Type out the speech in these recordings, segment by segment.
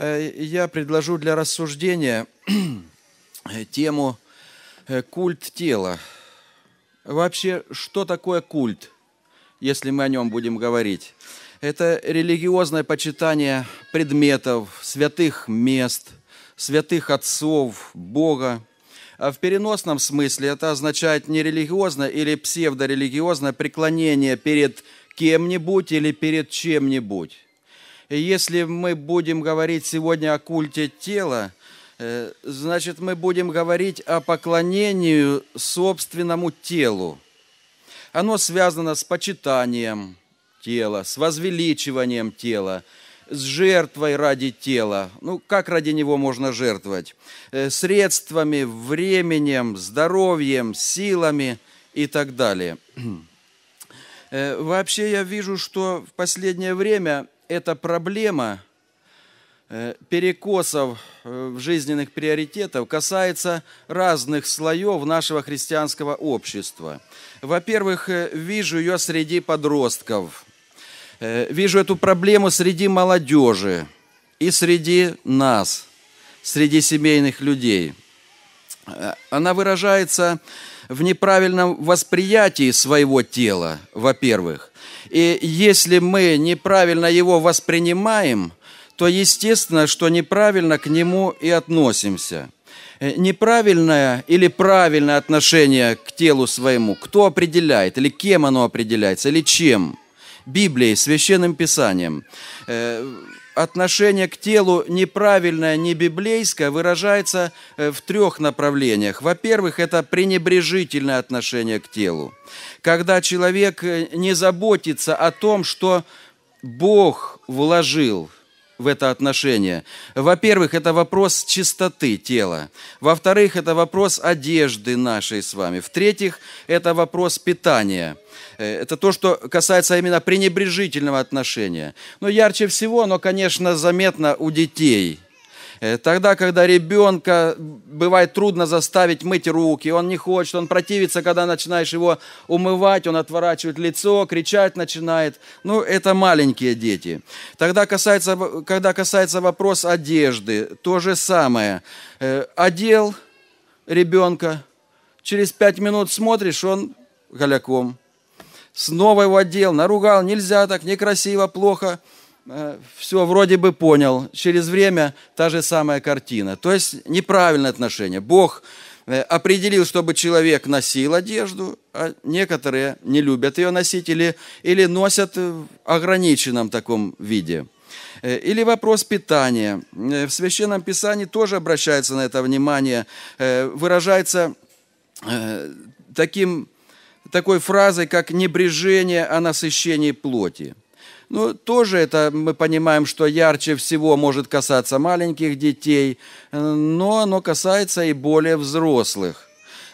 Э, я предложу для рассуждения тему э, культ тела. Вообще, что такое культ, если мы о нем будем говорить? Это религиозное почитание предметов, святых мест, святых отцов, Бога. А в переносном смысле это означает не религиозное или псевдорелигиозное преклонение перед кем-нибудь или перед чем-нибудь. И если мы будем говорить сегодня о культе тела, э, значит, мы будем говорить о поклонении собственному телу. Оно связано с почитанием тела, с возвеличиванием тела, с жертвой ради тела. Ну, как ради него можно жертвовать? Э, средствами, временем, здоровьем, силами и так далее. Э, вообще я вижу, что в последнее время эта проблема э, перекосов э, в жизненных приоритетов касается разных слоев нашего христианского общества. Во-первых, э, вижу ее среди подростков, вижу эту проблему среди молодежи и среди нас, среди семейных людей. Она выражается в неправильном восприятии своего тела, во-первых. И если мы неправильно его воспринимаем, то естественно, что неправильно к нему и относимся. Э, неправильное или правильное отношение к телу своему, кто определяет, или кем оно определяется, или чем? Библией, священным писанием. Э, отношение к телу неправильное, не библейское, выражается э, в трех направлениях. Во-первых, это пренебрежительное отношение к телу. Когда человек э, не заботится о том, что Бог вложил в это отношение. Во-первых, это вопрос чистоты тела. Во-вторых, это вопрос одежды нашей с вами. В-третьих, это вопрос питания. Э, это то, что касается именно пренебрежительного отношения. Но ярче всего оно, конечно, заметно у детей – Э, тогда, когда ребенка бывает трудно заставить мыть руки, он не хочет, он противится, когда начинаешь его умывать, он отворачивает лицо, кричать начинает. Ну, это маленькие дети. Тогда касается, когда касается вопрос одежды, то же самое. Э, одел ребенка, через пять минут смотришь, он голяком. Снова его одел, наругал, нельзя так, некрасиво, плохо – Э, все вроде бы понял, через время та же самая картина. То есть неправильное отношение. Бог э, определил, чтобы человек носил одежду, а некоторые не любят ее носить или, или носят в ограниченном таком виде. Э, или вопрос питания. В Священном Писании тоже обращается на это внимание, выражается таким, такой фразой, как «небрежение о насыщении плоти». Ну, тоже это мы понимаем, что ярче всего может касаться маленьких детей, э, но оно касается и более взрослых.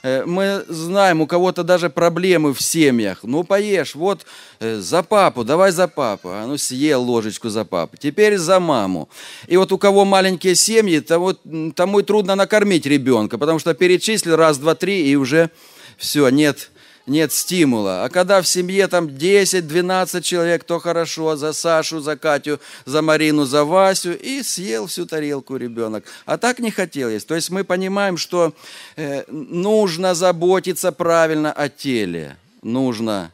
Э, мы знаем, у кого-то даже проблемы в семьях. Ну, поешь, вот э, за папу, давай за папу. А ну, съел ложечку за папу. Теперь за маму. И вот у кого маленькие семьи, вот тому и трудно накормить ребенка, потому что перечислил раз, два, три, и уже все, нет нет стимула. А когда в семье там 10-12 человек, то хорошо, за Сашу, за Катю, за Марину, за Васю, и съел всю тарелку ребенок. А так не хотелось. То есть мы понимаем, что э, нужно заботиться правильно о теле. Нужно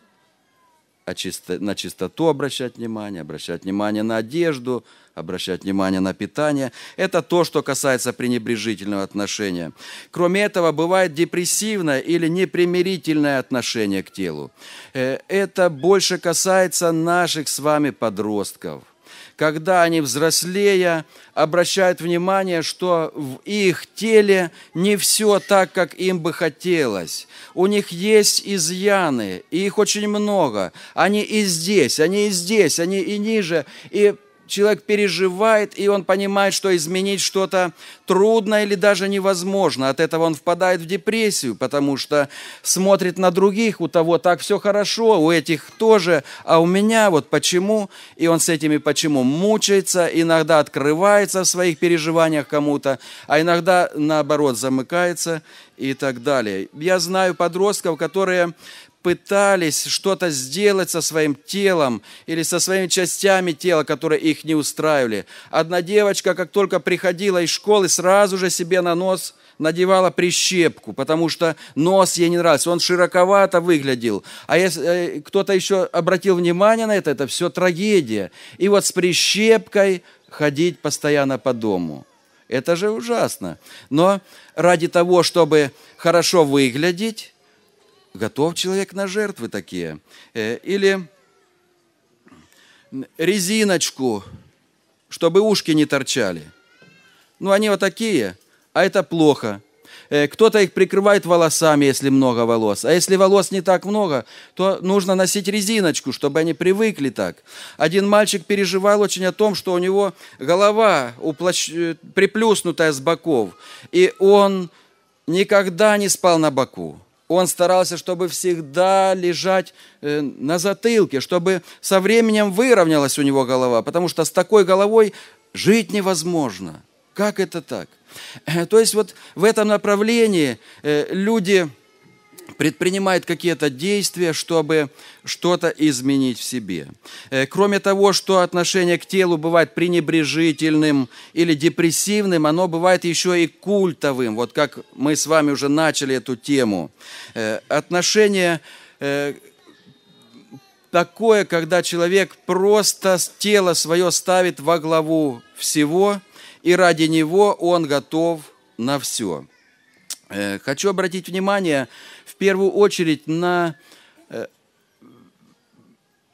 на чистоту обращать внимание, обращать внимание на одежду, обращать внимание на питание. Это то, что касается пренебрежительного отношения. Кроме этого, бывает депрессивное или непримирительное отношение к телу. Э, это больше касается наших с вами подростков когда они взрослея, обращают внимание, что в их теле не все так, как им бы хотелось. У них есть изъяны, и их очень много. Они и здесь, они и здесь, они и ниже. И человек переживает, и он понимает, что изменить что-то трудно или даже невозможно. От этого он впадает в депрессию, потому что смотрит на других, у того так все хорошо, у этих тоже, а у меня вот почему, и он с этими почему мучается, иногда открывается в своих переживаниях кому-то, а иногда наоборот замыкается и так далее. Я знаю подростков, которые пытались что-то сделать со своим телом или со своими частями тела, которые их не устраивали. Одна девочка, как только приходила из школы, сразу же себе на нос надевала прищепку, потому что нос ей не нравился, он широковато выглядел. А если э, кто-то еще обратил внимание на это, это все трагедия. И вот с прищепкой ходить постоянно по дому – это же ужасно. Но ради того, чтобы хорошо выглядеть, готов человек на жертвы такие. Э, или резиночку, чтобы ушки не торчали. Ну, они вот такие, а это плохо. Э, кто-то их прикрывает волосами, если много волос. А если волос не так много, то нужно носить резиночку, чтобы они привыкли так. Один мальчик переживал очень о том, что у него голова уплощ... Э, приплюснутая с боков. И он никогда не спал на боку. Он старался, чтобы всегда лежать э, на затылке, чтобы со временем выровнялась у него голова, потому что с такой головой жить невозможно. Как это так? Э, то есть вот в этом направлении э, люди предпринимает какие-то действия, чтобы что-то изменить в себе. Э, кроме того, что отношение к телу бывает пренебрежительным или депрессивным, оно бывает еще и культовым, вот как мы с вами уже начали эту тему. Э, отношение э, такое, когда человек просто тело свое ставит во главу всего, и ради него он готов на все. Хочу обратить внимание первую очередь на э,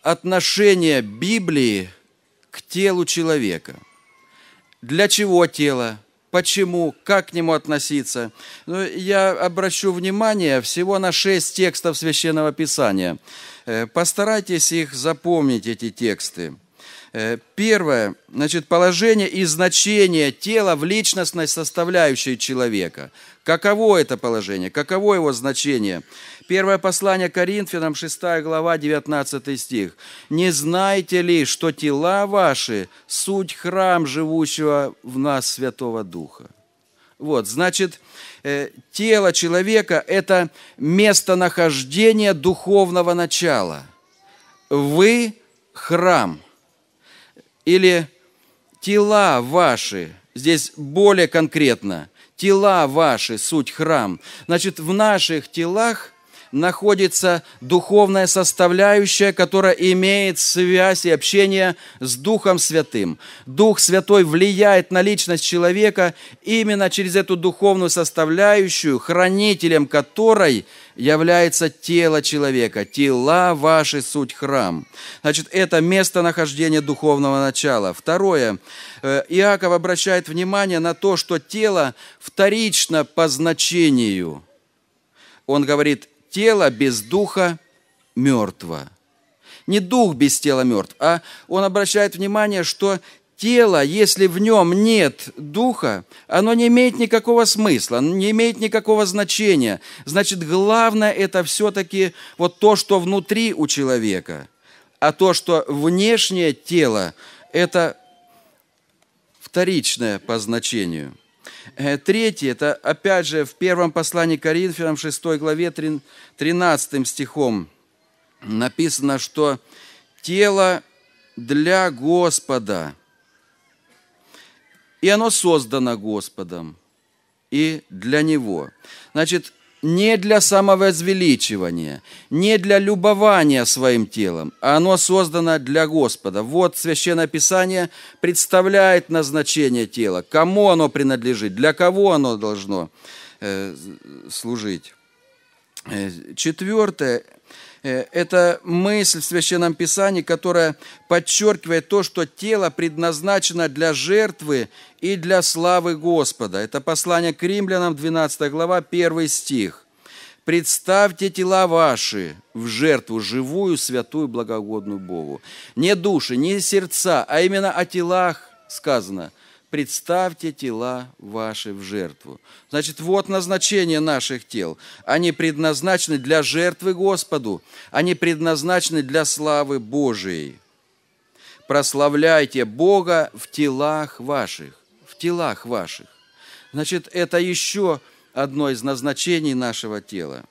отношение Библии к телу человека. Для чего тело? почему, как к нему относиться. Ну, я обращу внимание всего на шесть текстов Священного Писания. Э, постарайтесь их запомнить, эти тексты. Э, первое, значит, положение и значение тела в личностной составляющей человека. Каково это положение? Каково его значение? Первое послание Коринфянам, 6 глава, 19 стих. «Не знаете ли, что тела ваши – суть храм живущего в нас Святого Духа?» Вот, значит, э, тело человека – это местонахождение духовного начала. Вы – храм. Или тела ваши, здесь более конкретно – тела ваши – суть храм. Значит, в наших телах находится духовная составляющая, которая имеет связь и общение с Духом Святым. Дух Святой влияет на личность человека именно через эту духовную составляющую, хранителем которой – является тело человека. Тела ваши суть храм. Значит, это местонахождение духовного начала. Второе. Э, Иаков обращает внимание на то, что тело вторично по значению. Он говорит, тело без духа мертво. Не дух без тела мертв, а он обращает внимание, что тело, если в нем нет духа, оно не имеет никакого смысла, не имеет никакого значения. Значит, главное это все-таки вот то, что внутри у человека, а то, что внешнее тело, это вторичное по значению. Э, третье, это опять же в первом послании Коринфянам 6 главе 13 стихом написано, что тело для Господа – и оно создано Господом, и для Него. Значит, не для самовозвеличивания, не для любования своим телом, а оно создано для Господа. Вот Священное Писание представляет назначение тела, кому оно принадлежит, для кого оно должно э, служить. Э, Четвертое Э, это мысль в Священном Писании, которая подчеркивает то, что тело предназначено для жертвы и для славы Господа. Это послание к римлянам, 12 глава, 1 стих. «Представьте тела ваши в жертву живую, святую, благогодную Богу». Не души, не сердца, а именно о телах сказано – представьте тела ваши в жертву. Значит, вот назначение наших тел. Они предназначены для жертвы Господу, они предназначены для славы Божией. Прославляйте Бога в телах ваших, в телах ваших. Значит, это еще одно из назначений нашего тела.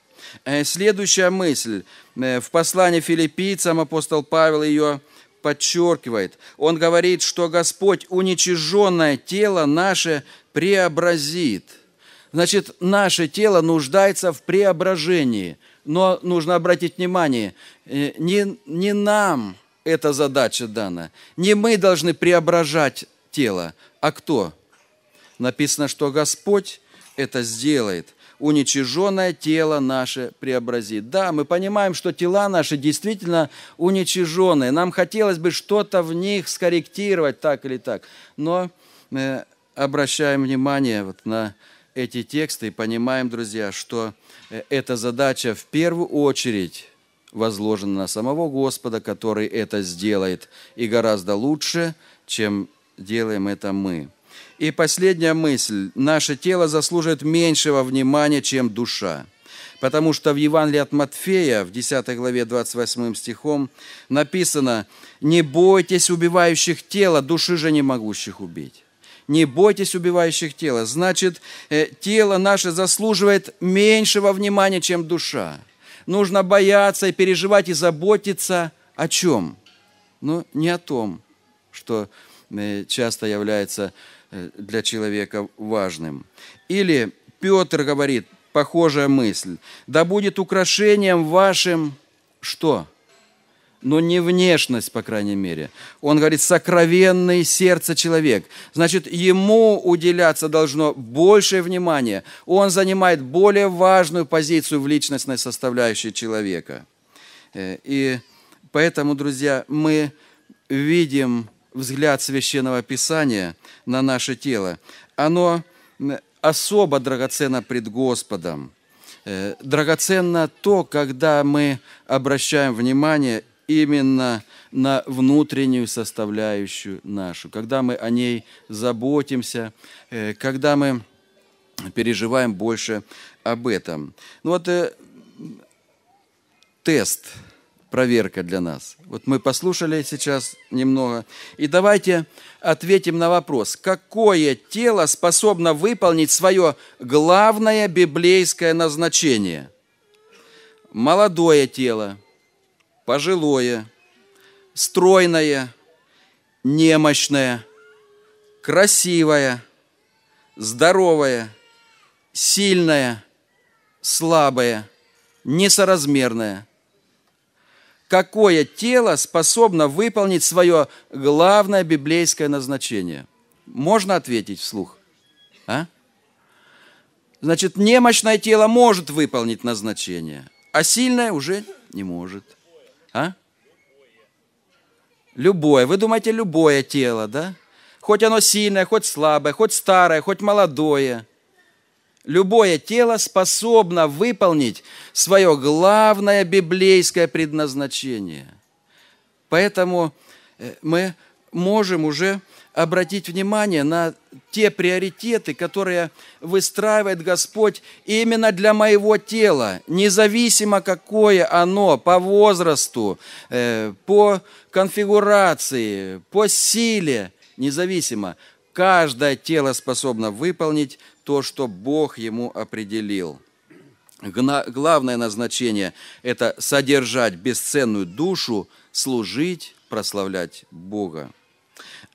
Э, следующая мысль. Э, в послании филиппийцам апостол Павел ее подчеркивает. Он говорит, что Господь уничиженное тело наше преобразит. Значит, наше тело нуждается в преображении. Но нужно обратить внимание, э, не, не нам эта задача дана. Не мы должны преображать тело, а кто? Написано, что Господь это сделает уничиженное тело наше преобразит. Да, мы понимаем, что тела наши действительно уничиженные. Нам хотелось бы что-то в них скорректировать так или так. Но мы обращаем внимание вот на эти тексты и понимаем, друзья, что э, эта задача в первую очередь возложена на самого Господа, который это сделает, и гораздо лучше, чем делаем это мы. И последняя мысль. Наше тело заслуживает меньшего внимания, чем душа. Потому что в Евангелии от Матфея, в 10 главе 28 стихом, написано «Не бойтесь убивающих тела, души же не могущих убить». Не бойтесь убивающих тела. Значит, э, тело наше заслуживает меньшего внимания, чем душа. Нужно бояться и переживать и заботиться о чем? Ну, не о том, что э, часто является Э, для человека важным. Или Петр говорит, похожая мысль, «Да будет украшением вашим что?» но не внешность, по крайней мере. Он говорит, сокровенный сердце человек. Значит, ему уделяться должно большее внимание. Он занимает более важную позицию в личностной составляющей человека. Э, и поэтому, друзья, мы видим взгляд Священного Писания на наше тело, оно особо драгоценно пред Господом. Э, драгоценно то, когда мы обращаем внимание именно на внутреннюю составляющую нашу, когда мы о ней заботимся, э, когда мы переживаем больше об этом. Ну вот э, тест – проверка для нас. Вот мы послушали сейчас немного. И давайте ответим на вопрос, какое тело способно выполнить свое главное библейское назначение? Молодое тело, пожилое, стройное, немощное, красивое, здоровое, сильное, слабое, несоразмерное – какое тело способно выполнить свое главное библейское назначение? Можно ответить вслух? А? Значит, немощное тело может выполнить назначение, а сильное уже не может. А? Любое. Вы думаете, любое тело, да? Хоть оно сильное, хоть слабое, хоть старое, хоть молодое – Любое тело способно выполнить свое главное библейское предназначение. Поэтому э, мы можем уже обратить внимание на те приоритеты, которые выстраивает Господь именно для моего тела, независимо какое оно по возрасту, э, по конфигурации, по силе, независимо. Каждое тело способно выполнить то, что Бог ему определил. Главное назначение – это содержать бесценную душу, служить, прославлять Бога.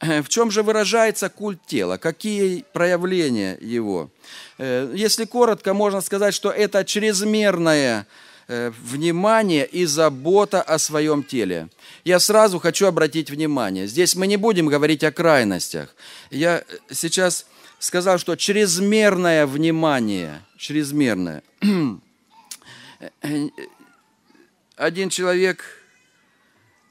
В чем же выражается культ тела? Какие проявления его? Э, если коротко, можно сказать, что это чрезмерное э, внимание и забота о своем теле. Я сразу хочу обратить внимание, здесь мы не будем говорить о крайностях. Я сейчас сказал, что чрезмерное внимание, чрезмерное. Один человек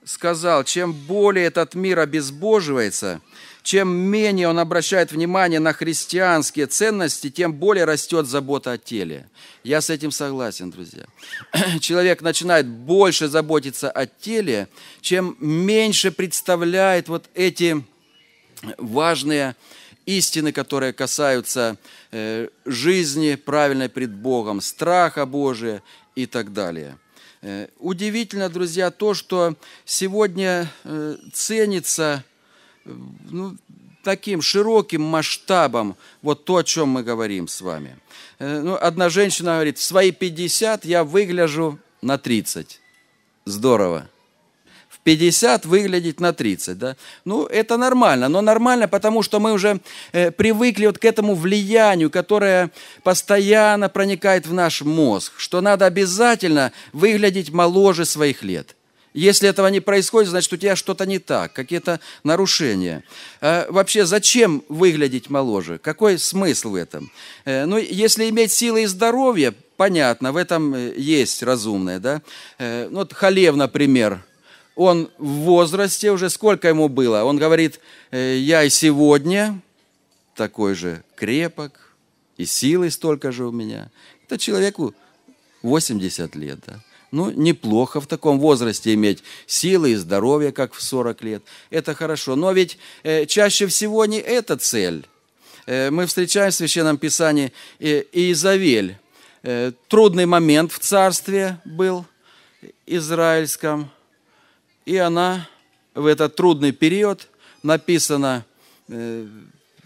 сказал, чем более этот мир обезбоживается, чем менее он обращает внимание на христианские ценности, тем более растет забота о теле. Я с этим согласен, друзья. Человек начинает больше заботиться о теле, чем меньше представляет вот эти важные истины, которые касаются э, жизни правильной пред Богом, страха Божия и так далее. Э, удивительно, друзья, то, что сегодня э, ценится ну, таким широким масштабом вот то, о чем мы говорим с вами. Ну, одна женщина говорит, в свои 50 я выгляжу на 30. Здорово. 50 выглядеть на 30, да? Ну, это нормально, но нормально, потому что мы уже э, привыкли вот к этому влиянию, которое постоянно проникает в наш мозг, что надо обязательно выглядеть моложе своих лет. Если этого не происходит, значит, у тебя что-то не так, какие-то нарушения. А вообще, зачем выглядеть моложе? Какой смысл в этом? Э, ну, если иметь силы и здоровье, понятно, в этом э, есть разумное, да? Э, ну, вот Халев, например, он в возрасте уже, сколько ему было? Он говорит, «Э, я и сегодня такой же крепок, и силы столько же у меня. Это человеку 80 лет, да? Ну, неплохо в таком возрасте иметь силы и здоровье, как в 40 лет. Это хорошо. Но ведь э, чаще всего не эта цель. Э, мы встречаем в Священном Писании э, Иезавель. Э, трудный момент в царстве был израильском. И она в этот трудный период, написана, э,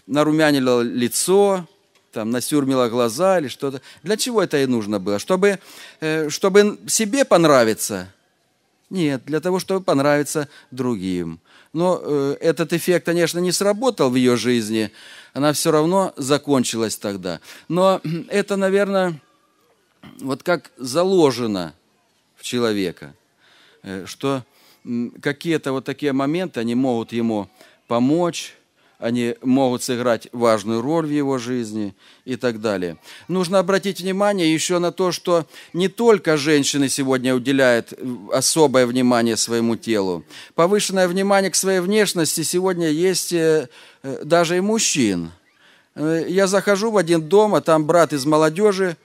нарумянила лицо, там, насюрмила глаза или что-то. Для чего это и нужно было? Чтобы, э, чтобы себе понравиться? Нет, для того, чтобы понравиться другим. Но э, этот эффект, конечно, не сработал в ее жизни. Она все равно закончилась тогда. Но это, наверное, вот как заложено в человека, что какие-то вот такие моменты, они могут ему помочь, они могут сыграть важную роль в его жизни и так далее. Нужно обратить внимание еще на то, что не только женщины сегодня уделяют э, особое внимание своему телу. Повышенное внимание к своей внешности сегодня есть э, э, даже и мужчин. Я захожу в один дом, а там брат из молодежи,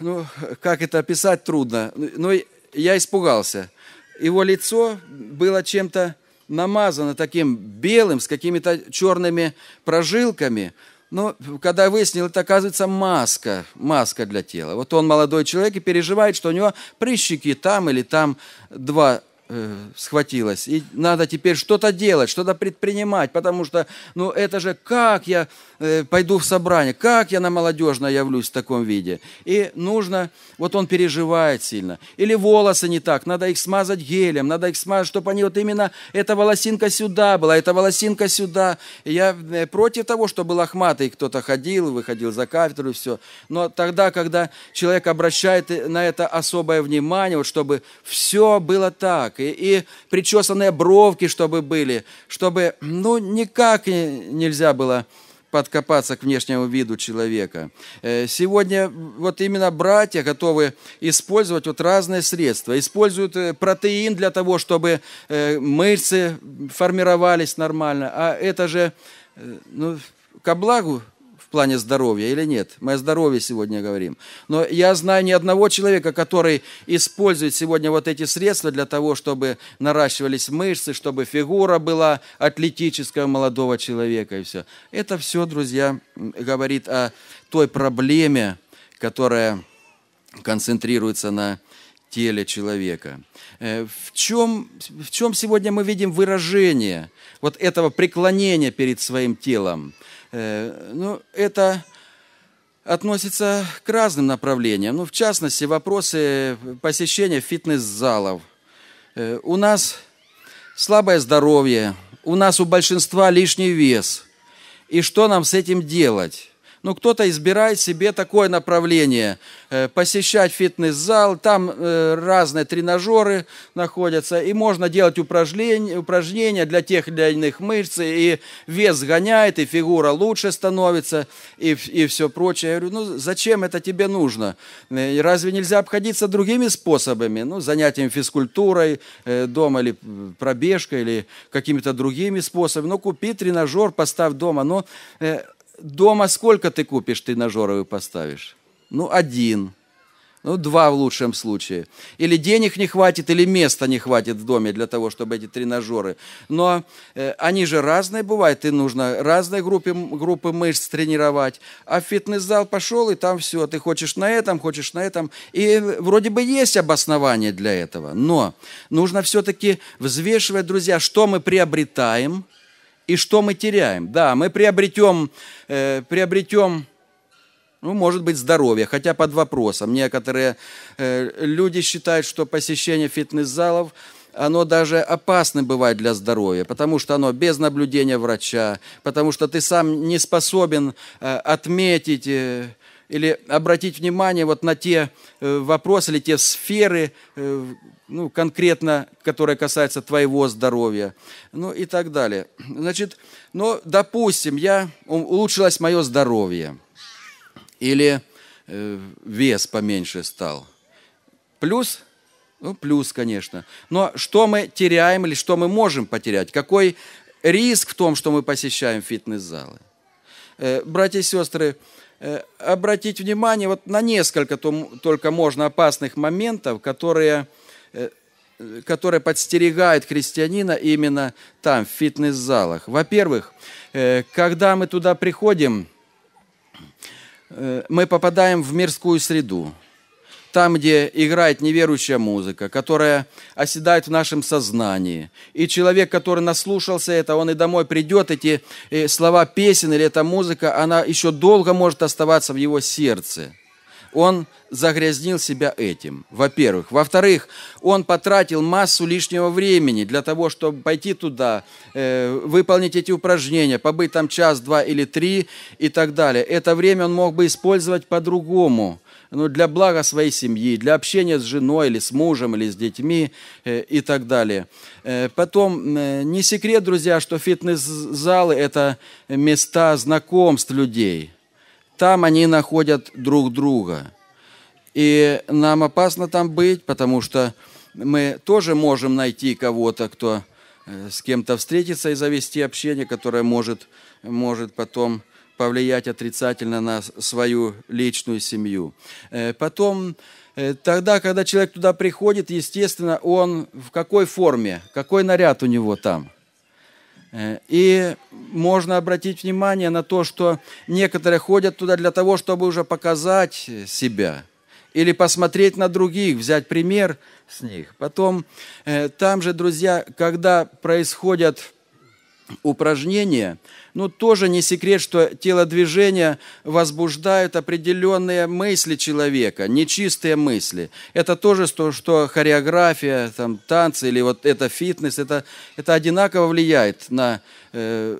ну, как это описать трудно, но ну, я испугался – его лицо было чем-то намазано таким белым, с какими-то черными прожилками. Но когда выяснил, это оказывается маска, маска для тела. Вот он, молодой человек, и переживает, что у него прыщики там или там два э, схватилось. И надо теперь что-то делать, что-то предпринимать, потому что, ну это же как я Э, пойду в собрание, как я на молодежное явлюсь в таком виде? И нужно, вот он переживает сильно. Или волосы не так, надо их смазать гелем, надо их смазать, чтобы они вот именно, эта волосинка сюда была, эта волосинка сюда. я э, против того, чтобы был лохматый, кто-то ходил, выходил за кафедру и все. Но тогда, когда человек обращает на это особое внимание, вот чтобы все было так, и, и причесанные бровки, чтобы были, чтобы, ну, никак нельзя было подкопаться к внешнему виду человека. Э, сегодня вот именно братья готовы использовать вот разные средства. Используют э, протеин для того, чтобы э, мышцы формировались нормально. А это же ну, ко благу в плане здоровья или нет. Мы о здоровье сегодня говорим. Но я знаю ни одного человека, который использует сегодня вот эти средства для того, чтобы наращивались мышцы, чтобы фигура была атлетическая молодого человека и все. Это все, друзья, говорит о той проблеме, которая концентрируется на теле человека. Э, в чем, в чем сегодня мы видим выражение вот этого преклонения перед своим телом? Э, ну, это относится к разным направлениям. Ну, в частности, вопросы посещения фитнес-залов. Э, у нас слабое здоровье, у нас у большинства лишний вес. И что нам с этим делать? Ну, кто-то избирает себе такое направление, э, посещать фитнес-зал, там э, разные тренажеры находятся, и можно делать упражнения, упражнения для тех или иных мышц, и вес гоняет, и фигура лучше становится, и, и все прочее. Я говорю, ну, зачем это тебе нужно? Э, разве нельзя обходиться другими способами? Ну, занятием физкультурой дома, или пробежкой, или какими-то другими способами. Ну, купи тренажер, поставь дома, но ну, Дома сколько ты купишь, ты ножоровый поставишь? Ну, один. Ну, два в лучшем случае. Или денег не хватит, или места не хватит в доме для того, чтобы эти тренажеры. Но э, они же разные бывают, и нужно разной группе группы мышц тренировать. А в фитнес-зал пошел, и там все, ты хочешь на этом, хочешь на этом. И э, вроде бы есть обоснование для этого, но нужно все-таки взвешивать, друзья, что мы приобретаем – и что мы теряем? Да, мы приобретем, э, приобретем ну, может быть, здоровье, хотя под вопросом. Некоторые э, люди считают, что посещение фитнес-залов оно даже опасно бывает для здоровья, потому что оно без наблюдения врача, потому что ты сам не способен э, отметить э, или обратить внимание вот на те э, вопросы или те сферы, э, ну, конкретно, которые касаются твоего здоровья, ну и так далее. Значит, ну, допустим, я, улучшилось мое здоровье, или э, вес поменьше стал. Плюс ну, плюс, конечно. Но что мы теряем или что мы можем потерять? Какой риск в том, что мы посещаем фитнес-залы? Братья и сестры, Э, обратить внимание вот на несколько только можно опасных моментов, которые, э, которые подстерегают христианина именно там, в фитнес-залах. Во-первых, э, когда мы туда приходим, мы попадаем в мирскую среду – там, где играет неверующая музыка, которая оседает в нашем сознании. И человек, который наслушался это, он и домой придет, эти э, слова песен или эта музыка, она еще долго может оставаться в его сердце. Он загрязнил себя этим, во-первых. Во-вторых, он потратил массу лишнего времени для того, чтобы пойти туда, э, выполнить эти упражнения, побыть там час, два или три и так далее. Это время он мог бы использовать по-другому – ну, для блага своей семьи, для общения с женой или с мужем, или с детьми э, и так далее. Э, потом, э, не секрет, друзья, что фитнес-залы – это места знакомств людей. Там они находят друг друга. И нам опасно там быть, потому что мы тоже можем найти кого-то, кто э, с кем-то встретиться и завести общение, которое может, может потом повлиять отрицательно на свою личную семью. Э, потом, э, тогда, когда человек туда приходит, естественно, он в какой форме, какой наряд у него там. Э, и можно обратить внимание на то, что некоторые ходят туда для того, чтобы уже показать себя или посмотреть на других, взять пример с них. Потом там же, друзья, когда происходят упражнения, ну, тоже не секрет, что телодвижения возбуждают определенные мысли человека, нечистые мысли. Это тоже то, что хореография, там, танцы или вот это фитнес, это, это одинаково влияет на э,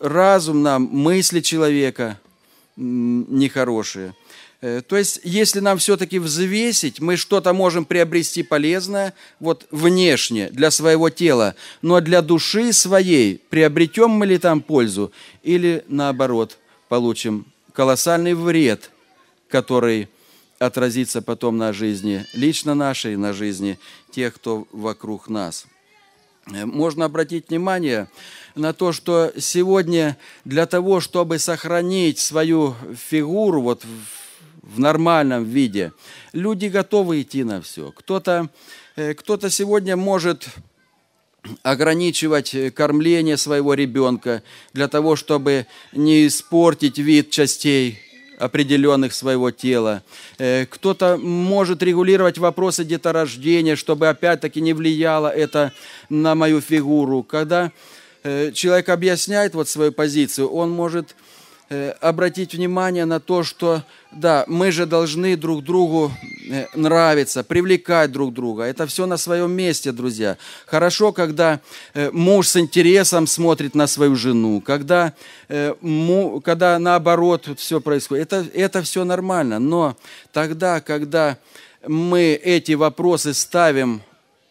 разум, на мысли человека нехорошие. Э, то есть, если нам все-таки взвесить, мы что-то можем приобрести полезное вот внешне для своего тела, но для души своей приобретем мы ли там пользу или наоборот получим колоссальный вред, который отразится потом на жизни лично нашей, на жизни тех, кто вокруг нас. Э, можно обратить внимание на то, что сегодня для того, чтобы сохранить свою фигуру вот в в нормальном виде. Люди готовы идти на все. Кто-то э, кто сегодня может ограничивать э, кормление своего ребенка для того, чтобы не испортить вид частей определенных своего тела. Э, кто-то может регулировать вопросы деторождения, чтобы опять-таки не влияло это на мою фигуру. Когда человек объясняет вот свою позицию, он может Э, обратить внимание на то, что да, мы же должны друг другу э, нравиться, привлекать друг друга. Это все на своем месте, друзья. Хорошо, когда э, муж с интересом смотрит на свою жену, когда, когда наоборот все происходит. Это, это все нормально. Но тогда, когда мы эти вопросы ставим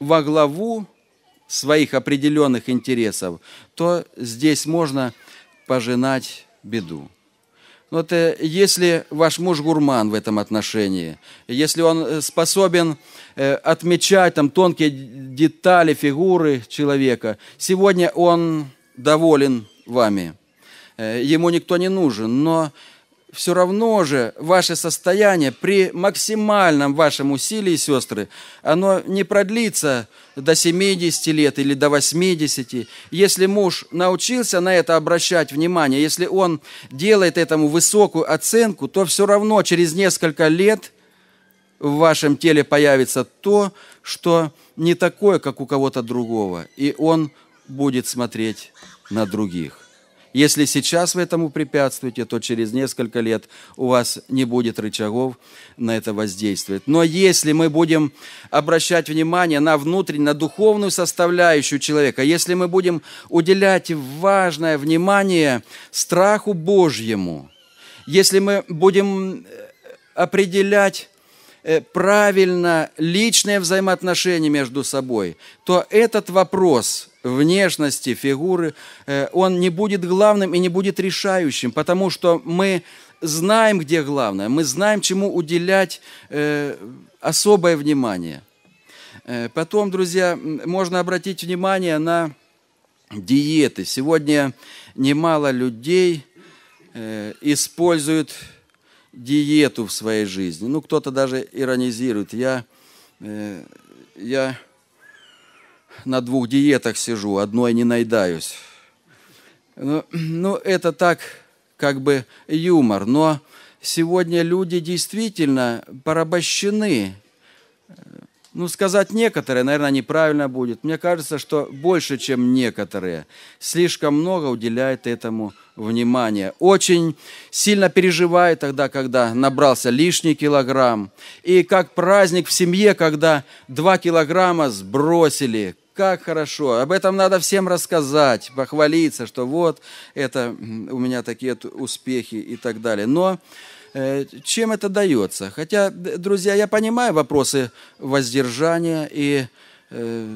во главу своих определенных интересов, то здесь можно пожинать беду. Ну, вот э, если ваш муж гурман в этом отношении, если он э, способен э, отмечать там тонкие детали, фигуры человека, сегодня он доволен вами, ему никто не нужен, но все равно же ваше состояние при максимальном вашем усилии, сестры, оно не продлится до 70 лет или до 80. Если муж научился на это обращать внимание, если он делает этому высокую оценку, то все равно через несколько лет в вашем теле появится то, что не такое, как у кого-то другого, и он будет смотреть на других. Если сейчас вы этому препятствуете, то через несколько лет у вас не будет рычагов на это воздействовать. Но если мы будем обращать внимание на внутреннюю, на духовную составляющую человека, если мы будем уделять важное внимание страху Божьему, если мы будем э, определять э, правильно личное взаимоотношение между собой, то этот вопрос внешности, фигуры, э, он не будет главным и не будет решающим, потому что мы знаем, где главное, мы знаем, чему уделять э, особое внимание. Э, потом, друзья, можно обратить внимание на диеты. Сегодня немало людей используют диету в своей жизни. Ну, кто-то даже иронизирует. Я, я на двух диетах сижу, одной не найдаюсь. Ну, ну, это так, как бы юмор. Но сегодня люди действительно порабощены. Ну, сказать некоторые, наверное, неправильно будет. Мне кажется, что больше, чем некоторые. Слишком много уделяет этому внимания. Очень сильно переживает тогда, когда набрался лишний килограмм. И как праздник в семье, когда два килограмма сбросили, как хорошо. Об этом надо всем рассказать, похвалиться, что вот это у меня такие успехи и так далее. Но э, чем это дается? Хотя, друзья, я понимаю вопросы воздержания и Э,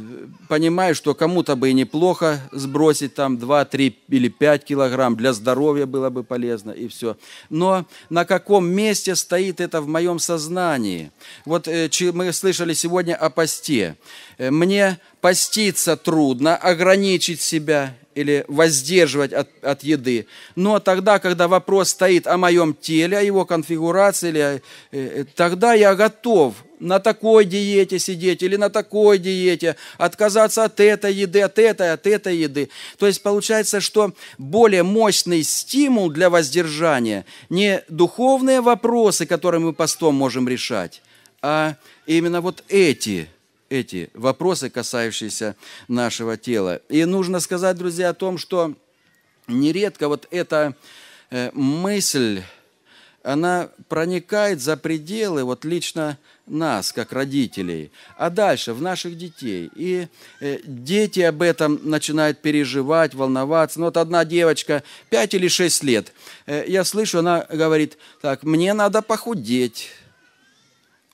понимаю, что кому-то бы и неплохо сбросить там 2, 3 или 5 килограмм, для здоровья было бы полезно и все. Но на каком месте стоит это в моем сознании? Вот э, мы слышали сегодня о посте. Э, мне поститься трудно, ограничить себя или воздерживать от, от еды. Но тогда, когда вопрос стоит о моем теле, о его конфигурации, или, э, тогда я готов на такой диете сидеть или на такой диете, отказаться от этой еды, от этой, от этой еды. То есть получается, что более мощный стимул для воздержания не духовные вопросы, которые мы постом можем решать, а именно вот эти – эти вопросы, касающиеся нашего тела. И нужно сказать, друзья, о том, что нередко вот эта э, мысль, она проникает за пределы вот лично нас, как родителей, а дальше в наших детей. И э, дети об этом начинают переживать, волноваться. Ну, вот одна девочка, 5 или 6 лет, э, я слышу, она говорит, так, мне надо похудеть,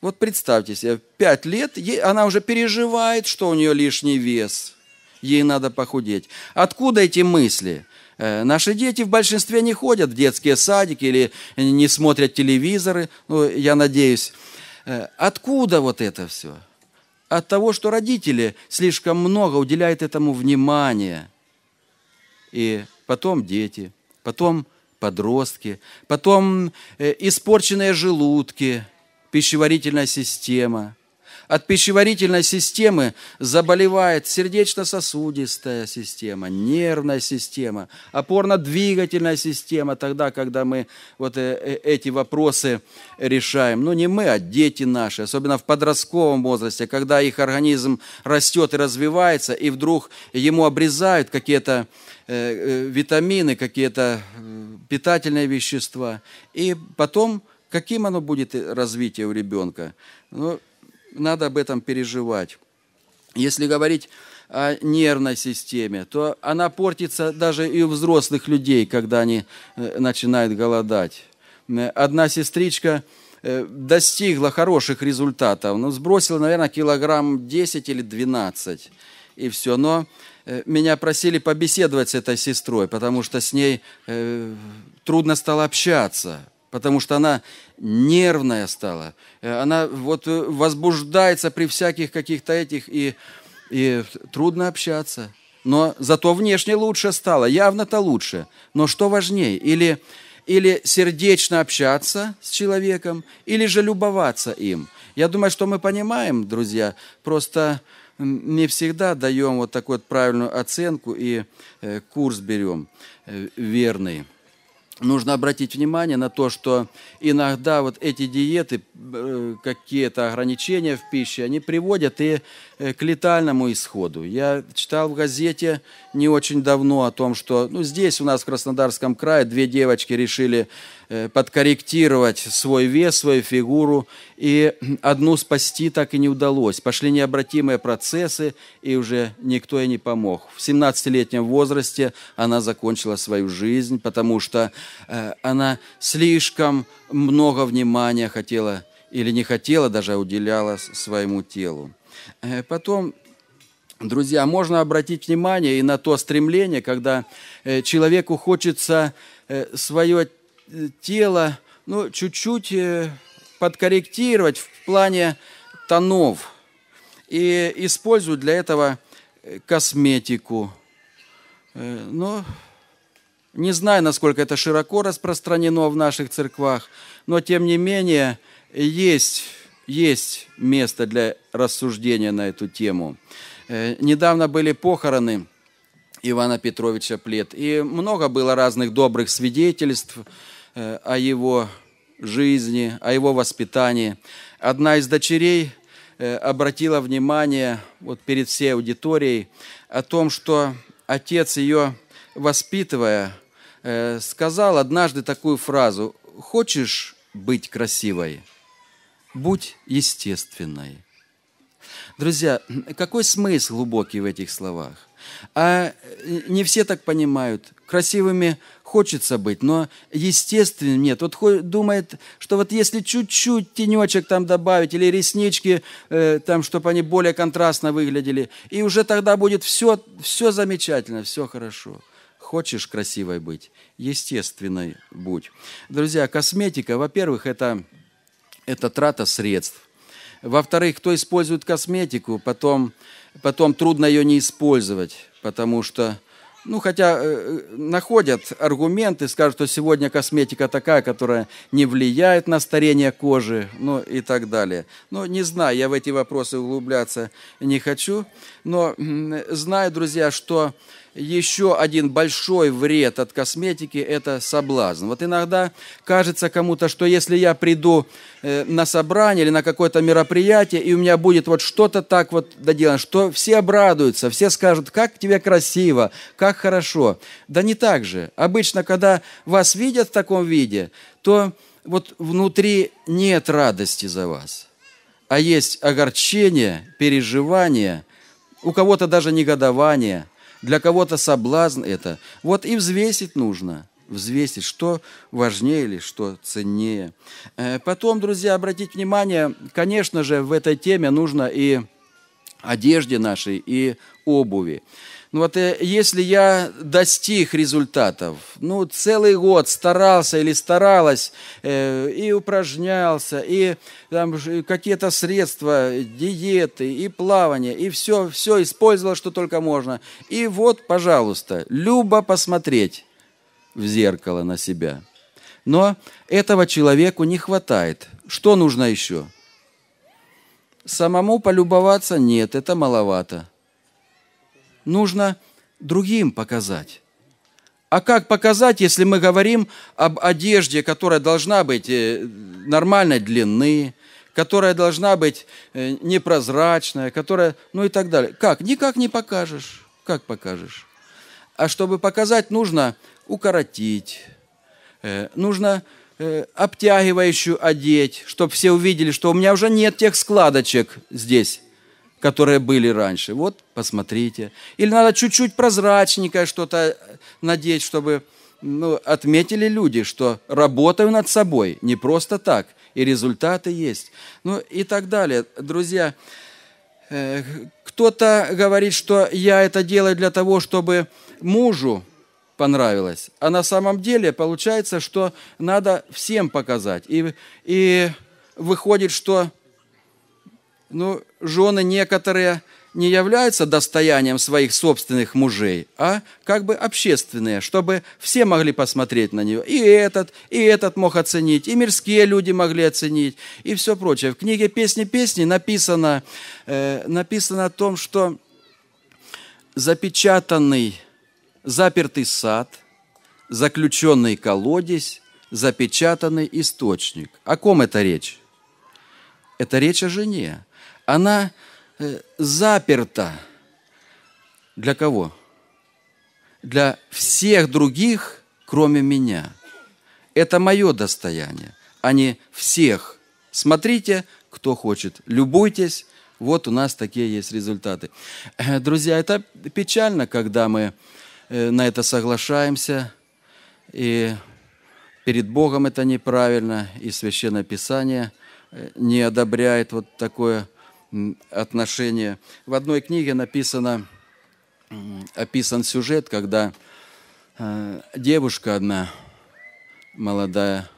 вот представьте себе, пять лет, ей, она уже переживает, что у нее лишний вес, ей надо похудеть. Откуда эти мысли? Э, наши дети в большинстве не ходят в детские садики или не смотрят телевизоры, ну, я надеюсь. Э, откуда вот это все? От того, что родители слишком много уделяют этому внимания. И потом дети, потом подростки, потом э, испорченные желудки – пищеварительная система. От пищеварительной системы заболевает сердечно-сосудистая система, нервная система, опорно-двигательная система, тогда, когда мы вот э, э, эти вопросы решаем. но не мы, а дети наши, особенно в подростковом возрасте, когда их организм растет и развивается, и вдруг ему обрезают какие-то э, витамины, какие-то питательные вещества. И потом Каким оно будет э, развитие у ребенка? Ну, надо об этом переживать. Если говорить о нервной системе, то она портится даже и у взрослых людей, когда они э, начинают голодать. Одна сестричка э, достигла хороших результатов, ну, но сбросила, наверное, килограмм 10 или 12, и все. Но меня просили побеседовать с этой сестрой, потому что с ней трудно стало общаться, потому что она нервная стала. Э, она вот э, возбуждается при всяких каких-то этих, и, и трудно общаться. Но зато внешне лучше стало, явно-то лучше. Но что важнее? Или, или сердечно общаться с человеком, или же любоваться им. Я думаю, что мы понимаем, друзья, просто не всегда даем вот такую вот правильную оценку и э, курс берем верный нужно обратить внимание на то, что иногда вот эти диеты, э, какие-то ограничения в пище, они приводят и э, к летальному исходу. Я читал в газете не очень давно о том, что ну, здесь у нас в Краснодарском крае две девочки решили Э, подкорректировать свой вес, свою фигуру, и одну спасти так и не удалось. Пошли необратимые процессы, и уже никто ей не помог. В 17-летнем возрасте она закончила свою жизнь, потому что э, она слишком много внимания хотела или не хотела, даже уделяла своему телу. Э, потом Друзья, можно обратить внимание и на то стремление, когда человеку хочется свое тело ну, чуть-чуть э, подкорректировать в плане тонов. И используют для этого э, косметику. Э, но ну, не знаю, насколько это широко распространено в наших церквах, но тем не менее есть, есть место для рассуждения на эту тему. Недавно были похороны Ивана Петровича Плет, и много было разных добрых свидетельств – Э, о его жизни, о его воспитании. Одна из дочерей э, обратила внимание вот перед всей аудиторией о том, что отец ее, воспитывая, э, сказал однажды такую фразу «Хочешь быть красивой? Будь естественной». Друзья, какой смысл глубокий в этих словах? А э, не все так понимают. Красивыми хочется быть, но естественным нет. Вот думает, что вот если чуть-чуть тенечек там добавить или реснички, э, там, чтобы они более контрастно выглядели, и уже тогда будет все, все замечательно, все хорошо. Хочешь красивой быть? Естественной будь. Друзья, косметика, во-первых, это, это трата средств. Во-вторых, кто использует косметику, потом потом трудно ее не использовать, потому что, ну, хотя э, э, находят аргументы, скажут, что сегодня косметика такая, которая не влияет на старение кожи, ну и так далее. Но не знаю, я в эти вопросы углубляться не хочу, но э, знаю, друзья, что еще один большой вред от косметики – это соблазн. Вот иногда кажется кому-то, что если я приду э, на собрание или на какое-то мероприятие, и у меня будет вот что-то так вот доделано, что все обрадуются, все скажут, как тебе красиво, как хорошо. Да не так же. Обычно, когда вас видят в таком виде, то вот внутри нет радости за вас, а есть огорчение, переживание, у кого-то даже негодование – для кого-то соблазн это. Вот и взвесить нужно. Взвесить, что важнее или что ценнее. Э, потом, друзья, обратить внимание, конечно же, в этой теме нужно и одежде нашей, и обуви. Ну, вот э, если я достиг результатов, ну, целый год старался или старалась, э, и упражнялся, и там какие-то средства, диеты, и плавание, и все, все использовал, что только можно. И вот, пожалуйста, любо посмотреть в зеркало на себя. Но этого человеку не хватает. Что нужно еще? Самому полюбоваться? Нет, это маловато нужно другим показать. А как показать, если мы говорим об одежде, которая должна быть э, нормальной длины, которая должна быть э, непрозрачная, которая, ну и так далее. Как? Никак не покажешь. Как покажешь? А чтобы показать, нужно укоротить, э, нужно обтягивающую одеть, чтобы все увидели, что у меня уже нет тех складочек здесь которые были раньше. Вот, посмотрите. Или надо чуть-чуть прозрачненькое что-то э, надеть, чтобы ну, отметили люди, что работаю над собой, не просто так, и результаты есть. Ну и так далее. Друзья, э, кто-то говорит, что я это делаю для того, чтобы мужу понравилось. А на самом деле получается, что надо всем показать. И, и выходит, что ну, жены некоторые не являются достоянием своих собственных мужей, а как бы общественные, чтобы все могли посмотреть на нее. И этот, и этот мог оценить, и мирские люди могли оценить, и все прочее. В книге «Песни песни» написано, э, написано о том, что запечатанный, запертый сад, заключенный колодец, запечатанный источник. О ком это речь? Это речь о жене. Она э, заперта. Для кого? Для всех других, кроме меня. Это мое достояние, а не всех. Смотрите, кто хочет, любуйтесь. Вот у нас такие есть результаты. Э, друзья, это печально, когда мы э, на это соглашаемся, и перед Богом это неправильно, и Священное Писание не одобряет вот такое отношения. В одной книге написано, описан сюжет, когда э, девушка одна молодая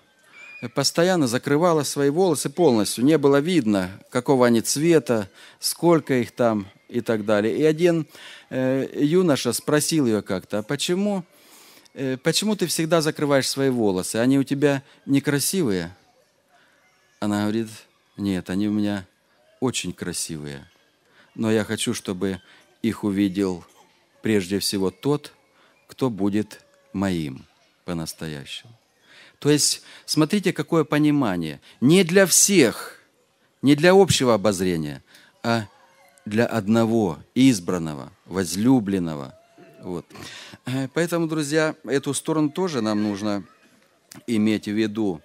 постоянно закрывала свои волосы полностью. Не было видно, какого они цвета, сколько их там и так далее. И один э, юноша спросил ее как-то, а почему, э, почему ты всегда закрываешь свои волосы? Они у тебя некрасивые? Она говорит, нет, они у меня очень красивые. Но я хочу, чтобы их увидел прежде всего тот, кто будет моим по-настоящему. То есть, смотрите, какое понимание. Не для всех, не для общего обозрения, а для одного избранного, возлюбленного. Вот. Э, поэтому, друзья, эту сторону тоже нам нужно иметь в виду.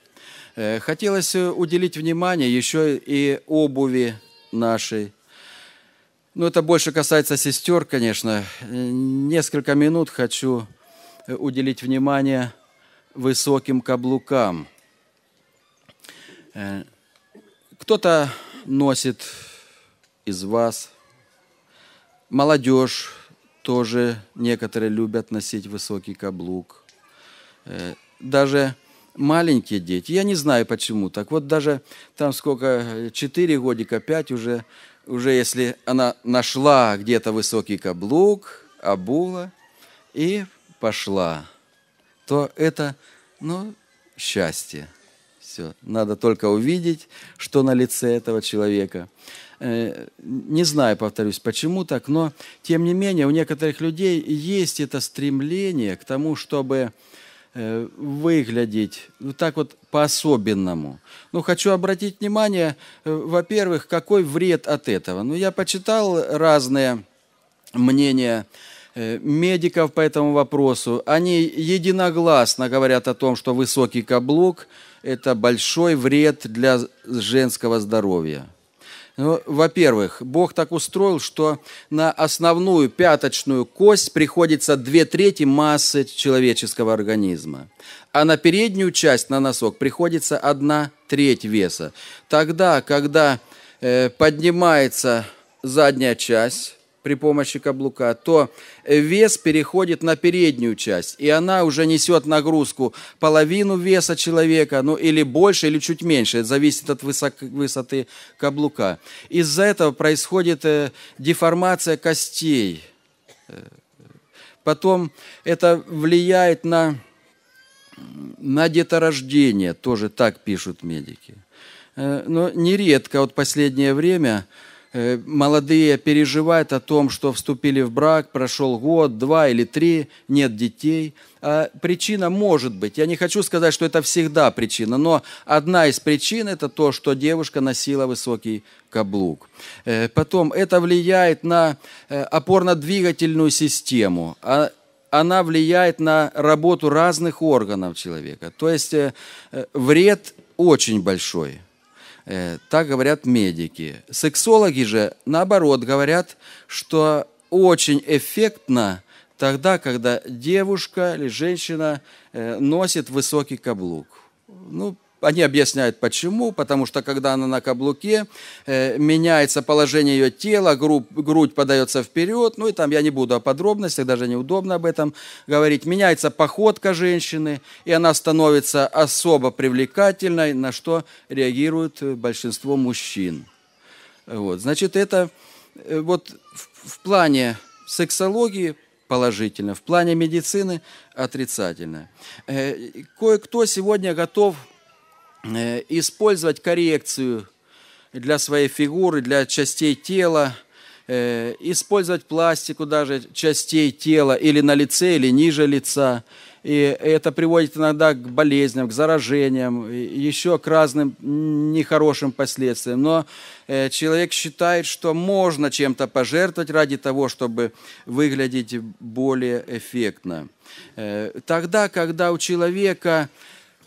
Э, хотелось э, уделить внимание еще и обуви нашей. Ну, это больше касается сестер, конечно. Э, несколько минут хочу уделить внимание высоким каблукам. Кто-то носит из вас, молодежь тоже некоторые любят носить высокий каблук. Даже маленькие дети. Я не знаю почему. Так вот даже там сколько, 4 годика, 5 уже, уже если она нашла где-то высокий каблук, обула и пошла, то это, ну, счастье. Все. Надо только увидеть, что на лице этого человека. Э, не знаю, повторюсь, почему так, но тем не менее у некоторых людей есть это стремление к тому, чтобы Э, выглядеть ну, так вот по-особенному. Ну, хочу обратить внимание, э, во-первых, какой вред от этого. Ну, я почитал разные мнения э, медиков по этому вопросу. Они единогласно говорят о том, что высокий каблук – это большой вред для женского здоровья. Ну, во-первых, Бог так устроил, что на основную пяточную кость приходится две трети массы человеческого организма, а на переднюю часть, на носок, приходится одна треть веса. Тогда, когда э, поднимается задняя часть, при помощи каблука, то вес переходит на переднюю часть, и она уже несет нагрузку половину веса человека, ну или больше, или чуть меньше, это зависит от высок, высоты каблука. Из-за этого происходит э, деформация костей. Э, потом это влияет на, на деторождение, тоже так пишут медики. Э, но нередко, вот последнее время – Э, молодые переживают о том, что вступили в брак, прошел год, два или три, нет детей. А причина может быть. Я не хочу сказать, что это всегда причина, но одна из причин – это то, что девушка носила высокий каблук. Э, потом это влияет на э, опорно-двигательную систему а она влияет на работу разных органов человека. То есть вред очень большой. Э, так говорят медики. Сексологи же, наоборот, говорят, что очень эффектно тогда, когда девушка или женщина э, носит высокий каблук. Ну, они объясняют, почему. Потому что, когда она на каблуке, э, меняется положение ее тела, грудь, грудь подается вперед. Ну и там я не буду о подробностях, даже неудобно об этом говорить. Меняется походка женщины, и она становится особо привлекательной, на что реагирует э, большинство мужчин. Вот. Значит, это э, вот в, в плане сексологии положительно, в плане медицины отрицательно. Кое-кто сегодня готов Э, использовать коррекцию для своей фигуры, для частей тела, э, использовать пластику даже частей тела или на лице, или ниже лица. И это приводит иногда к болезням, к заражениям, еще к разным нехорошим последствиям. Но э, человек считает, что можно чем-то пожертвовать ради того, чтобы выглядеть более эффектно. Тогда, когда у человека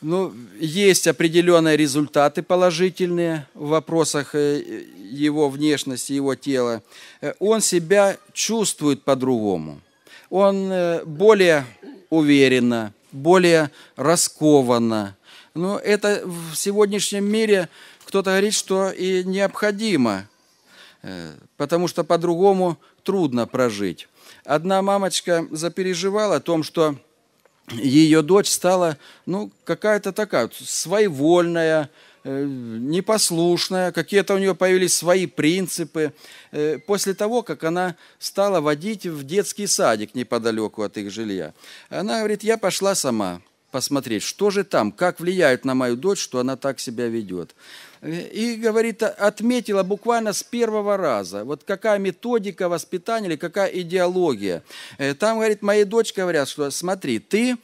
ну, есть определенные результаты положительные в вопросах э, его внешности, его тела. Э, он себя чувствует по-другому. Он э, более уверенно, более раскованно. Но ну, это в сегодняшнем мире кто-то говорит, что и необходимо, потому что по-другому трудно прожить. Одна мамочка запереживала о том, что ее дочь стала, ну, какая-то такая, своевольная, э, непослушная, какие-то у нее появились свои принципы. Э, после того, как она стала водить в детский садик неподалеку от их жилья, она говорит, я пошла сама посмотреть, что же там, как влияет на мою дочь, что она так себя ведет и, говорит, отметила буквально с первого раза, вот какая методика воспитания или какая идеология. Э, там, говорит, моей дочке говорят, что смотри, ты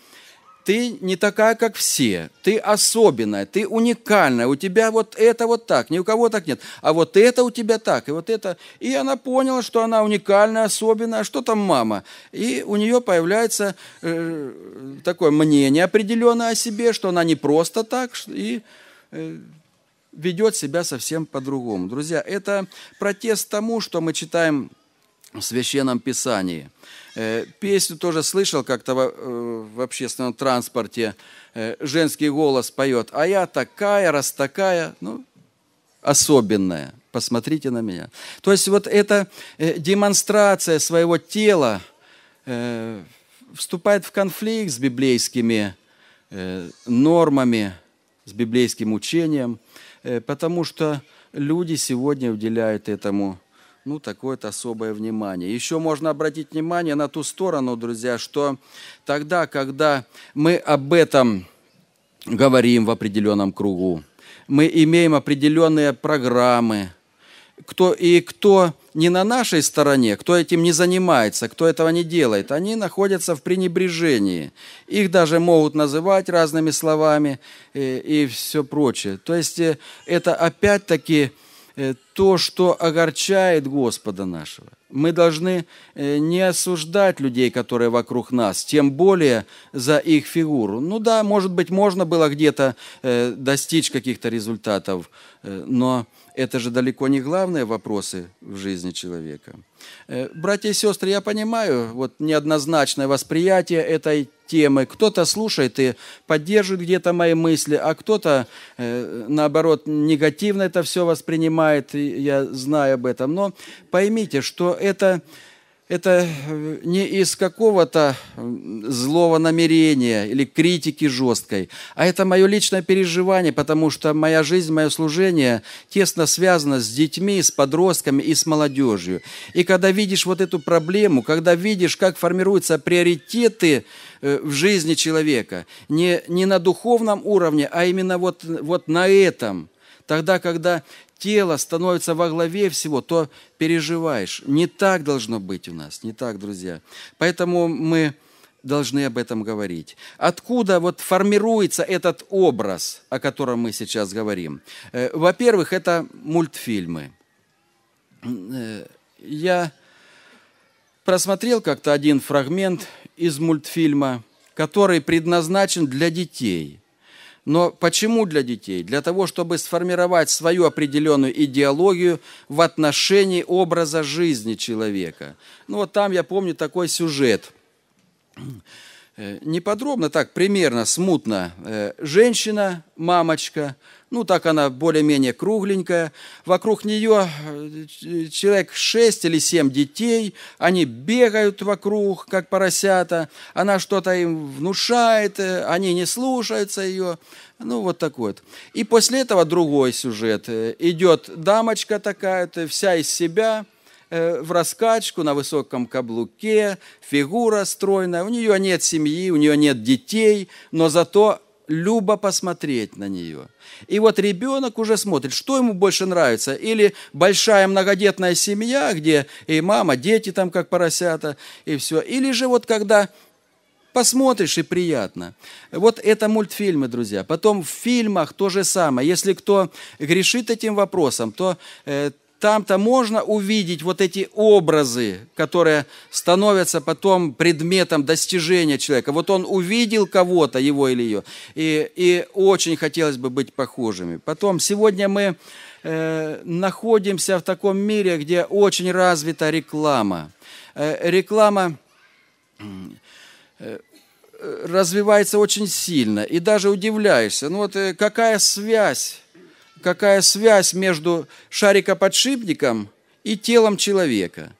ты не такая, как все, ты особенная, ты уникальная, у тебя вот это вот так, ни у кого так нет, а вот это у тебя так, и вот это. И она поняла, что она уникальная, особенная, что там мама? И у нее появляется э, такое мнение определенное о себе, что она не просто так, и э, ведет себя совсем по-другому. Друзья, это протест тому, что мы читаем в Священном Писании. Э, песню тоже слышал как-то э, в общественном транспорте. Э, женский голос поет, а я такая, раз такая, ну, особенная, посмотрите на меня. То есть вот эта демонстрация своего тела вступает в конфликт с библейскими нормами, с библейским учением – Э, потому что люди сегодня уделяют этому ну, такое-то особое внимание. Еще можно обратить внимание на ту сторону, друзья, что тогда, когда мы об этом говорим в определенном кругу, мы имеем определенные программы, кто, и кто не на нашей стороне, кто этим не занимается, кто этого не делает, они находятся в пренебрежении. Их даже могут называть разными словами э, и, и все прочее. То есть э, это опять-таки э, то, что огорчает Господа нашего. Мы должны не осуждать людей, которые вокруг нас, тем более за их фигуру. Ну да, может быть, можно было где-то достичь каких-то результатов, но это же далеко не главные вопросы в жизни человека. Э, братья и сестры, я понимаю, вот неоднозначное восприятие этой темы. Кто-то слушает и поддерживает где-то мои мысли, а кто-то, э, наоборот, негативно это все воспринимает, я знаю об этом. Но поймите, что это это э, не из какого-то злого намерения или критики жесткой, а это мое личное переживание, потому что моя жизнь, мое служение тесно связано с детьми, с подростками и с молодежью. И когда видишь вот эту проблему, когда видишь, как формируются приоритеты э, в жизни человека, не, не на духовном уровне, а именно вот, вот на этом – Тогда, когда тело становится во главе всего, то переживаешь. Не так должно быть у нас, не так, друзья. Поэтому мы должны об этом говорить. Откуда вот формируется этот образ, о котором мы сейчас говорим? Э, во-первых, это мультфильмы. Э, я просмотрел как-то один фрагмент из мультфильма, который предназначен для детей. Но почему для детей? Для того, чтобы сформировать свою определенную идеологию в отношении образа жизни человека. Ну вот там я помню такой сюжет. Э, не подробно, так примерно, смутно. Э, женщина, мамочка, ну, так она более-менее кругленькая. Вокруг нее э, человек шесть или семь детей. Они бегают вокруг, как поросята. Она что-то им внушает, э, они не слушаются ее. Ну, вот такой вот. И после этого другой сюжет. Э, идет дамочка такая, вся из себя, в раскачку на высоком каблуке, фигура стройная, у нее нет семьи, у нее нет детей, но зато любо посмотреть на нее. И вот ребенок уже смотрит, что ему больше нравится. Или большая многодетная семья, где и мама, дети там как поросята, и все. Или же вот когда посмотришь и приятно. Вот это мультфильмы, друзья. Потом в фильмах то же самое. Если кто грешит этим вопросом, то э, там-то можно увидеть вот эти образы, которые становятся потом предметом достижения человека. Вот он увидел кого-то, его или ее, и, и очень хотелось бы быть похожими. Потом, сегодня мы э, находимся в таком мире, где очень развита реклама. Э, реклама э, э развивается очень сильно, и даже удивляешься, ну вот э, какая связь какая связь между шарикоподшипником и телом человека.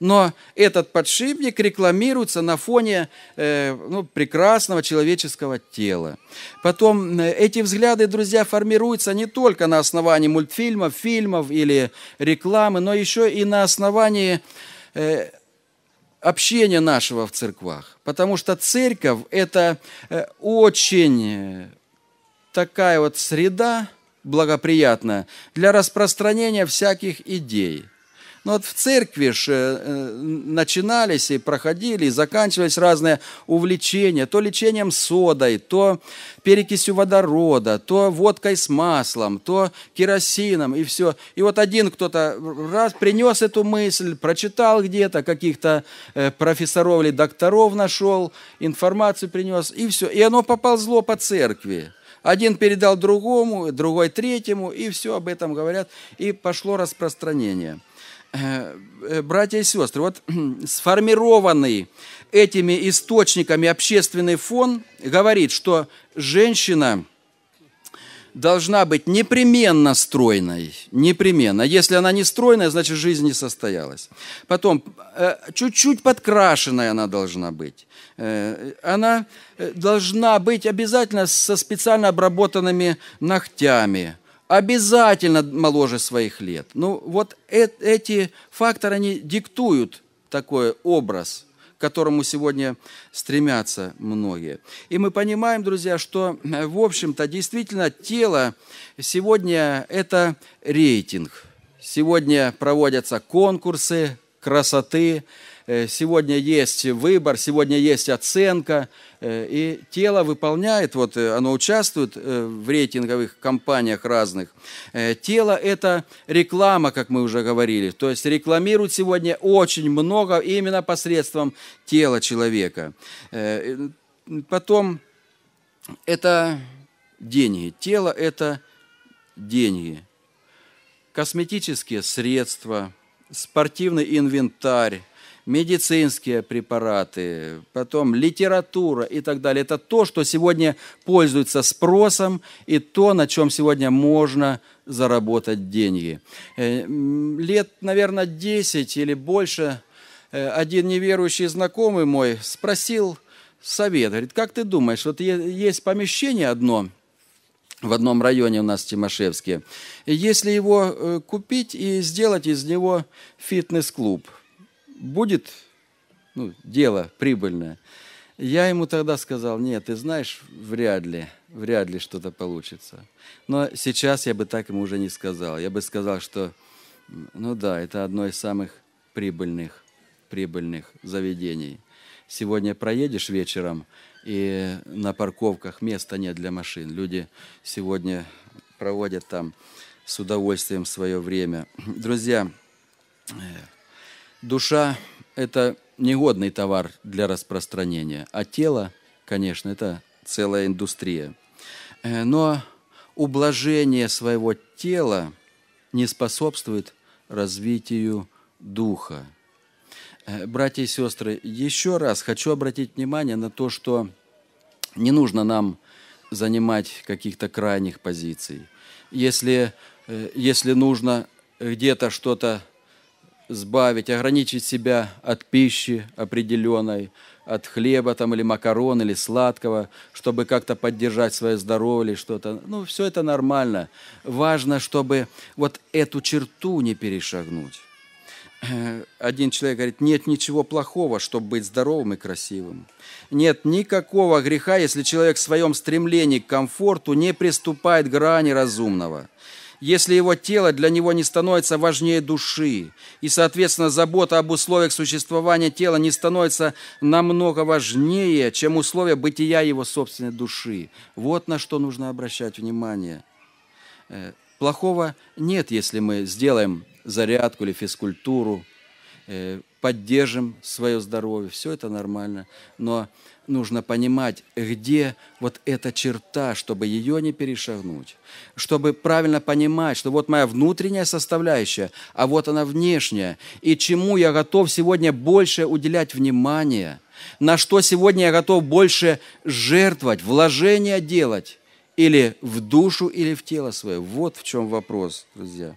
Но этот подшипник рекламируется на фоне э, ну, прекрасного человеческого тела. Потом э, эти взгляды, друзья, формируются не только на основании мультфильмов, фильмов или рекламы, но еще и на основании э, общения нашего в церквах. Потому что церковь – это э, очень э, такая вот среда, благоприятно для распространения всяких идей. Но вот в церкви же э, э, начинались и проходили, и заканчивались разные увлечения. То лечением содой, то перекисью водорода, то водкой с маслом, то керосином и все. И вот один кто-то раз принес эту мысль, прочитал где-то, каких-то э, профессоров или докторов нашел, информацию принес, и все. И оно поползло по церкви. Один передал другому, другой третьему, и все об этом говорят, и пошло распространение. Э, э, братья и сестры, вот сформированный этими источниками общественный фон говорит, что женщина – должна быть непременно стройной. Непременно. Если она не стройная, значит жизнь не состоялась. Потом, э, чуть-чуть подкрашенная она должна быть. Э, она э, должна быть обязательно со специально обработанными ногтями. Обязательно моложе своих лет. Ну вот эти факторы, они диктуют такой образ – которому сегодня стремятся многие. И мы понимаем, друзья, что, э, в общем-то, действительно тело сегодня – это рейтинг. Сегодня проводятся конкурсы красоты, Э, сегодня есть выбор, сегодня есть оценка, э, и тело выполняет, вот э, оно участвует в рейтинговых компаниях разных. Тело – это реклама, как мы уже говорили, то есть рекламируют сегодня очень много именно посредством тела человека. Потом это деньги, тело – это деньги, косметические средства, спортивный инвентарь, медицинские препараты, потом литература и так далее. Это то, что сегодня пользуется спросом и то, на чем сегодня можно заработать деньги. Э, лет, наверное, 10 или больше э, один неверующий знакомый мой спросил совет, говорит, как ты думаешь, вот есть помещение одно – в одном районе у нас в Тимошевске. Если его э, купить и сделать из него фитнес-клуб – будет ну, дело прибыльное. Я ему тогда сказал, нет, ты знаешь, вряд ли, вряд ли что-то получится. Но сейчас я бы так ему уже не сказал. Я бы сказал, что, ну да, это одно из самых прибыльных, прибыльных заведений. Сегодня проедешь вечером, и на парковках места нет для машин. Люди сегодня проводят там с удовольствием свое время. Друзья, э, Душа – это негодный товар для распространения, а тело, конечно, это целая индустрия. Э, но ублажение своего тела не способствует развитию духа. Э, братья и сестры, еще раз хочу обратить внимание на то, что не нужно нам занимать каких-то крайних позиций. Если, э, если нужно где-то что-то сбавить, ограничить себя от пищи определенной, от хлеба там, или макарон, или сладкого, чтобы как-то поддержать свое здоровье или что-то. Ну, все это нормально. Важно, чтобы вот эту черту не перешагнуть. Э, один человек говорит, нет ничего плохого, чтобы быть здоровым и красивым. Нет никакого греха, если человек в своем стремлении к комфорту не приступает к грани разумного – если его тело для него не становится важнее души, и, соответственно, забота об условиях существования тела не становится намного важнее, чем условия бытия его собственной души. Вот на что нужно обращать внимание. Э, плохого нет, если мы сделаем зарядку или физкультуру, э, поддержим свое здоровье, все это нормально, но нужно понимать, где вот эта черта, чтобы ее не перешагнуть. Чтобы правильно понимать, что вот моя внутренняя составляющая, а вот она внешняя. И чему я готов сегодня больше уделять внимание, на что сегодня я готов больше жертвовать, вложения делать или в душу, или в тело свое. Вот в чем вопрос, друзья.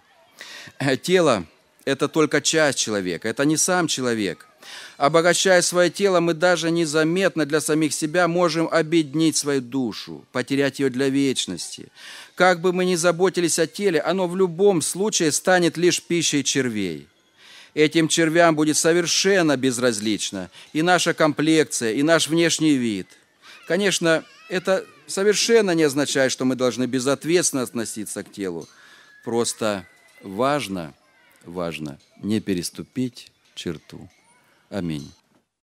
Тело – это только часть человека, это не сам человек – Обогащая свое тело, мы даже незаметно для самих себя можем обеднить свою душу, потерять ее для вечности. Как бы мы ни заботились о теле, оно в любом случае станет лишь пищей червей. Этим червям будет совершенно безразлично и наша комплекция, и наш внешний вид. Конечно, это совершенно не означает, что мы должны безответственно относиться к телу. Просто важно, важно не переступить черту. Аминь.